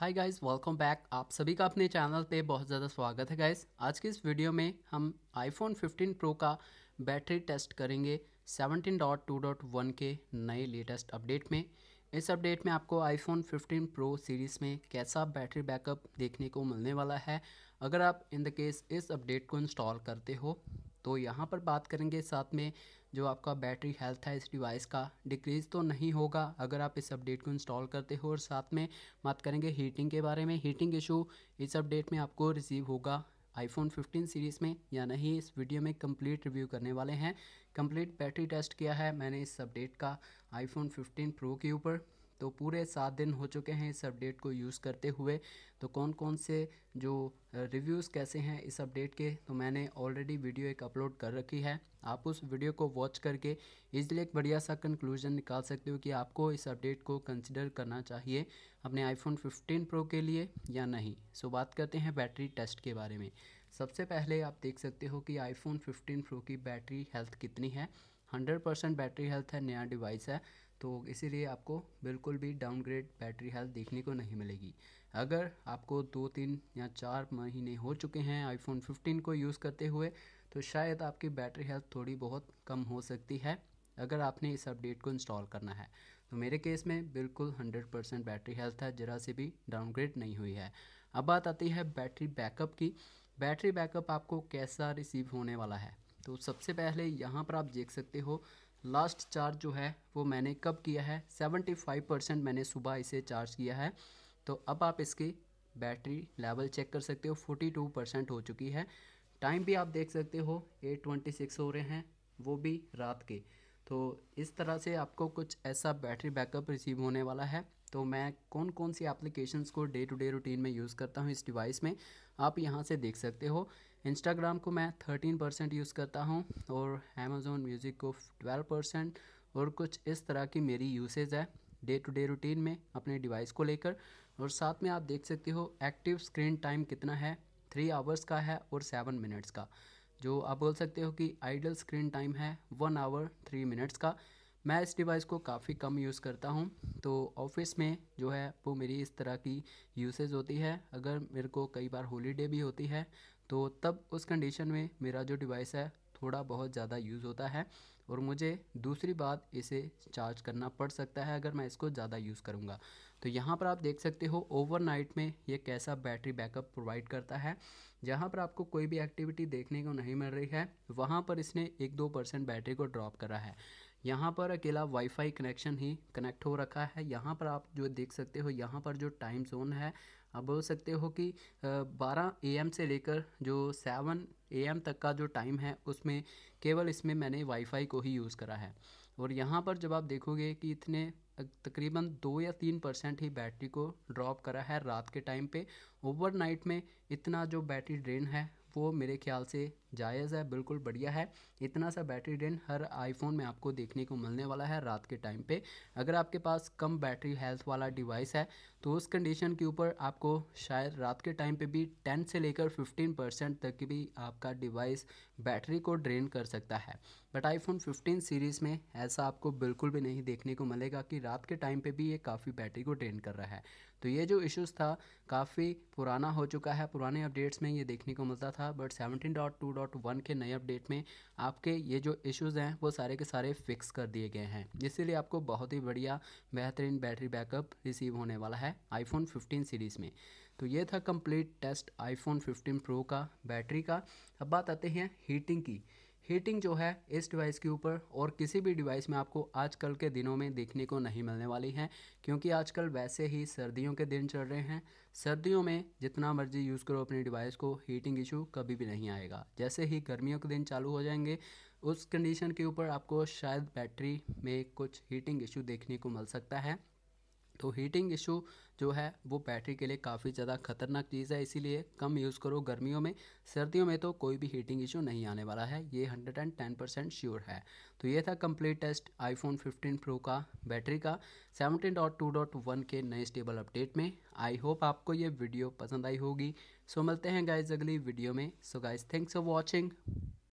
hi guys welcome back आप सभी का अपने चैनल पे बहुत ज़्यादा स्वागत है गाइस आज के इस वीडियो में हम आईफोन 15 प्रो का बैटरी टेस्ट करेंगे 17.2.1 के नए लेटेस्ट अपडेट में इस अपडेट में आपको आईफोन 15 प्रो सीरीज़ में कैसा बैटरी बैकअप देखने को मिलने वाला है अगर आप इन द केस इस अपडेट को इंस्टॉल करते हो तो यहाँ पर बात करेंगे साथ में जो आपका बैटरी हेल्थ है इस डिवाइस का डिक्रीज़ तो नहीं होगा अगर आप इस अपडेट को इंस्टॉल करते हो और साथ में बात करेंगे हीटिंग के बारे में हीटिंग इशू इस अपडेट में आपको रिसीव होगा आईफोन 15 सीरीज़ में या नहीं इस वीडियो में कंप्लीट रिव्यू करने वाले हैं कंप्लीट बैटरी टेस्ट किया है मैंने इस अपडेट का आईफोन 15 प्रो के ऊपर तो पूरे सात दिन हो चुके हैं इस अपडेट को यूज़ करते हुए तो कौन कौन से जो रिव्यूज़ कैसे हैं इस अपडेट के तो मैंने ऑलरेडी वीडियो एक अपलोड कर रखी है आप उस वीडियो को वॉच करके इजली एक बढ़िया सा कंक्लूजन निकाल सकते हो कि आपको इस अपडेट को कंसिडर करना चाहिए अपने आईफोन फ़िफ्टीन प्रो के लिए या नहीं सो बात करते हैं बैटरी टेस्ट के बारे में सबसे पहले आप देख सकते हो कि आईफोन 15 प्रो की बैटरी हेल्थ कितनी है 100 परसेंट बैटरी हेल्थ है नया डिवाइस है तो इसीलिए आपको बिल्कुल भी डाउनग्रेड बैटरी हेल्थ देखने को नहीं मिलेगी अगर आपको दो तीन या चार महीने हो चुके हैं आईफोन 15 को यूज़ करते हुए तो शायद आपकी बैटरी हेल्थ थोड़ी बहुत कम हो सकती है अगर आपने इस अपडेट को इंस्टॉल करना है तो मेरे केस में बिल्कुल 100 परसेंट बैटरी हेल्थ है ज़रा से भी डाउनग्रेड नहीं हुई है अब बात आती है बैटरी बैकअप की बैटरी बैकअप आपको कैसा रिसीव होने वाला है तो सबसे पहले यहाँ पर आप देख सकते हो लास्ट चार्ज जो है वो मैंने कब किया है 75 परसेंट मैंने सुबह इसे चार्ज किया है तो अब आप इसकी बैटरी लेवल चेक कर सकते हो 42 परसेंट हो चुकी है टाइम भी आप देख सकते हो 8:26 हो रहे हैं वो भी रात के तो इस तरह से आपको कुछ ऐसा बैटरी बैकअप रिसीव होने वाला है तो मैं कौन कौन सी एप्लीकेशंस को डे टू डे रूटीन में यूज़ करता हूँ इस डिवाइस में आप यहाँ से देख सकते हो इंस्टाग्राम को मैं थर्टीन परसेंट यूज़ करता हूँ और अमेज़ोन म्यूज़िक को ट्वेल्व परसेंट और कुछ इस तरह की मेरी यूसेज है डे टू डे रूटीन में अपने डिवाइस को लेकर और साथ में आप देख सकते हो एक्टिव स्क्रीन टाइम कितना है थ्री आवर्स का है और सेवन मिनट्स का जो आप बोल सकते हो कि आइडल स्क्रीन टाइम है वन आवर थ्री मिनट्स का मैं इस डिवाइस को काफ़ी कम यूज़ करता हूँ तो ऑफिस में जो है वो मेरी इस तरह की यूसेज होती है अगर मेरे को कई बार हॉलीडे भी होती है तो तब उस कंडीशन में मेरा जो डिवाइस है थोड़ा बहुत ज़्यादा यूज़ होता है और मुझे दूसरी बात इसे चार्ज करना पड़ सकता है अगर मैं इसको ज़्यादा यूज़ करूँगा तो यहाँ पर आप देख सकते हो ओवरनाइट में ये कैसा बैटरी बैकअप प्रोवाइड करता है जहाँ पर आपको कोई भी एक्टिविटी देखने को नहीं मिल रही है वहाँ पर इसने एक दो परसेंट बैटरी को ड्रॉप करा है यहाँ पर अकेला वाईफाई कनेक्शन ही कनेक्ट हो रखा है यहाँ पर आप जो देख सकते हो यहाँ पर जो टाइम जोन है आप बोल सकते हो कि 12 एम से लेकर जो 7 एम तक का जो टाइम है उसमें केवल इसमें मैंने वाईफाई को ही यूज़ करा है और यहाँ पर जब आप देखोगे कि इतने तकरीबन दो या तीन परसेंट ही बैटरी को ड्रॉप करा है रात के टाइम पे ओवरनाइट में इतना जो बैटरी ड्रेन है वो मेरे ख्याल से जायज़ है बिल्कुल बढ़िया है इतना सा बैटरी ड्रेन हर आईफोन में आपको देखने को मिलने वाला है रात के टाइम पे अगर आपके पास कम बैटरी हेल्थ वाला डिवाइस है तो उस कंडीशन के ऊपर आपको शायद रात के टाइम पे भी 10 से लेकर 15 परसेंट तक भी आपका डिवाइस बैटरी को ड्रेन कर सकता है बट आईफोन 15 सीरीज़ में ऐसा आपको बिल्कुल भी नहीं देखने को मिलेगा कि रात के टाइम पर भी ये काफ़ी बैटरी को ड्रेन कर रहा है तो ये जो इश्यूज़ था काफ़ी पुराना हो चुका है पुराने अपडेट्स में ये देखने को मिलता था but seventeen dot two dot one के नए अपडेट में आपके ये जो इश्यूज़ हैं वो सारे के सारे फिक्स कर दिए गए हैं इसीलिए आपको बहुत ही बढ़िया बेहतरीन बैटरी बैकअप रिसीव होने वाला है आईफोन 15 सीरीज़ में तो ये था कंप्लीट टेस्ट आईफोन 15 प्रो का बैटरी का अब बात आते हैं हीटिंग की हीटिंग जो है इस डिवाइस के ऊपर और किसी भी डिवाइस में आपको आजकल के दिनों में देखने को नहीं मिलने वाली है क्योंकि आजकल वैसे ही सर्दियों के दिन चल रहे हैं सर्दियों में जितना मर्जी यूज़ करो अपनी डिवाइस को हीटिंग इशू कभी भी नहीं आएगा जैसे ही गर्मियों के दिन चालू हो जाएंगे उस कंडीशन के ऊपर आपको शायद बैटरी में कुछ हीटिंग इशू देखने को मिल सकता है तो हीटिंग इशू जो है वो बैटरी के लिए काफ़ी ज़्यादा खतरनाक चीज़ है इसीलिए कम यूज़ करो गर्मियों में सर्दियों में तो कोई भी हीटिंग इशू नहीं आने वाला है ये 110 परसेंट श्योर है तो ये था कंप्लीट टेस्ट आईफोन 15 प्रो का बैटरी का 17.2.1 के नए स्टेबल अपडेट में आई होप आपको ये वीडियो पसंद आई होगी सो मिलते हैं गाइज अगली वीडियो में so guys thanks for watching